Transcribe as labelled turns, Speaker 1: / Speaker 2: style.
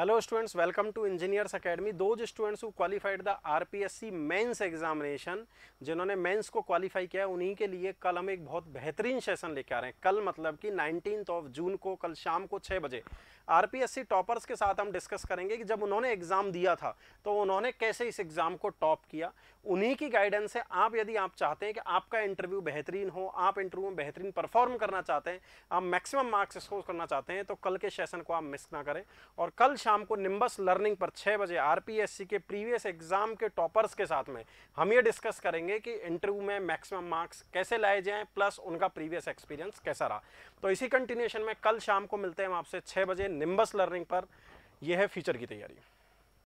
Speaker 1: hello students welcome to engineers academy those students who qualified the RPSC mains examination जिन्होंने mains को qualify किया है उन्हीं के लिए कल हम एक बहुत बेहतरीन सेशन लेकर आ रहे हैं कल मतलब कि नाइनटीन ऑफ जून को कल शाम को छः बजे आरपीएससी टॉपर्स के साथ हम डिस्कस करेंगे कि जब उन्होंने एग्ज़ाम दिया था तो उन्होंने कैसे इस एग्ज़ाम को टॉप किया उन्हीं की गाइडेंस है आप यदि आप चाहते हैं कि आपका इंटरव्यू बेहतरीन हो आप इंटरव्यू में बेहतरीन परफॉर्म करना चाहते हैं आप मैक्सिमम मार्क्स स्कोर करना चाहते हैं तो कल के सेशन को आप मिस ना करें और कल शाम को निम्बस लर्निंग पर छः बजे आरपीएससी के प्रीवियस एग्जाम के टॉपर्स के साथ में हम ये डिस्कस करेंगे कि इंटरव्यू में मैक्सिमम मार्क्स कैसे लाए जाएं प्लस उनका प्रीवियस एक्सपीरियंस कैसा रहा तो इसी कंटिन्यूशन में कल शाम को मिलते हैं आपसे छः बजे निम्बस लर्निंग पर यह है फ्यूचर की तैयारी